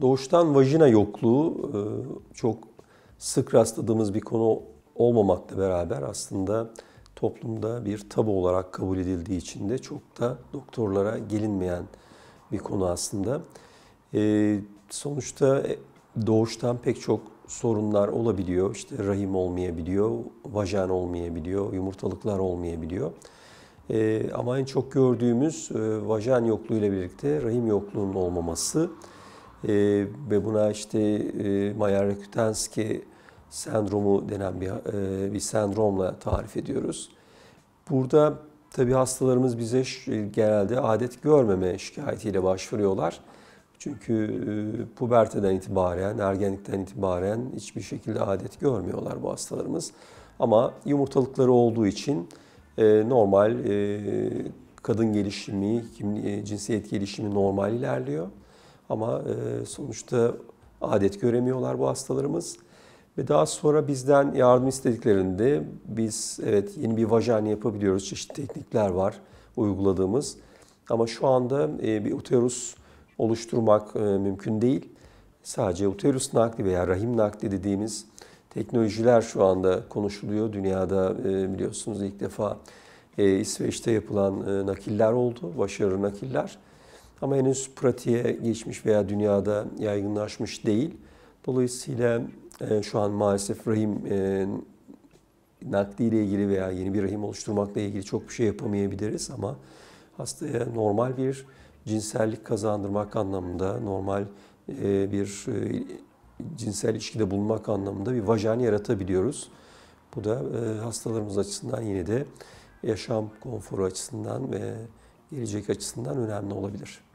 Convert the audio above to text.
Doğuştan vajina yokluğu e, çok sık rastladığımız bir konu olmamakla beraber aslında toplumda bir tabu olarak kabul edildiği için de çok da doktorlara gelinmeyen bir konu aslında. E, sonuçta e, doğuştan pek çok sorunlar olabiliyor. İşte rahim olmayabiliyor, vajen olmayabiliyor, yumurtalıklar olmayabiliyor. Ama en çok gördüğümüz vajen yokluğuyla birlikte rahim yokluğunun olmaması. E, ve buna işte e, Mayer-Rekutenski sendromu denen bir, e, bir sendromla tarif ediyoruz. Burada tabii hastalarımız bize e, genelde adet görmeme şikayetiyle başvuruyorlar. Çünkü e, puberteden itibaren, ergenlikten itibaren hiçbir şekilde adet görmüyorlar bu hastalarımız. Ama yumurtalıkları olduğu için e, normal e, kadın gelişimi, cinsiyet gelişimi normal ilerliyor. Ama e, sonuçta adet göremiyorlar bu hastalarımız. Ve daha sonra bizden yardım istediklerinde biz evet yeni bir vajen yapabiliyoruz. Çeşitli teknikler var uyguladığımız. Ama şu anda e, bir uterus oluşturmak e, mümkün değil. Sadece uterus nakli veya rahim nakli dediğimiz teknolojiler şu anda konuşuluyor. Dünyada biliyorsunuz ilk defa İsveç'te yapılan nakiller oldu, başarılı nakiller ama henüz pratiğe geçmiş veya dünyada yaygınlaşmış değil. Dolayısıyla e, şu an maalesef rahim e, nakliyle ilgili veya yeni bir rahim oluşturmakla ilgili çok bir şey yapamayabiliriz ama hastaya normal bir cinsellik kazandırmak anlamında, normal e, bir e, cinsel ilişkide bulunmak anlamında bir vajen yaratabiliyoruz. Bu da e, hastalarımız açısından yine de yaşam konforu açısından ve gelecek açısından önemli olabilir.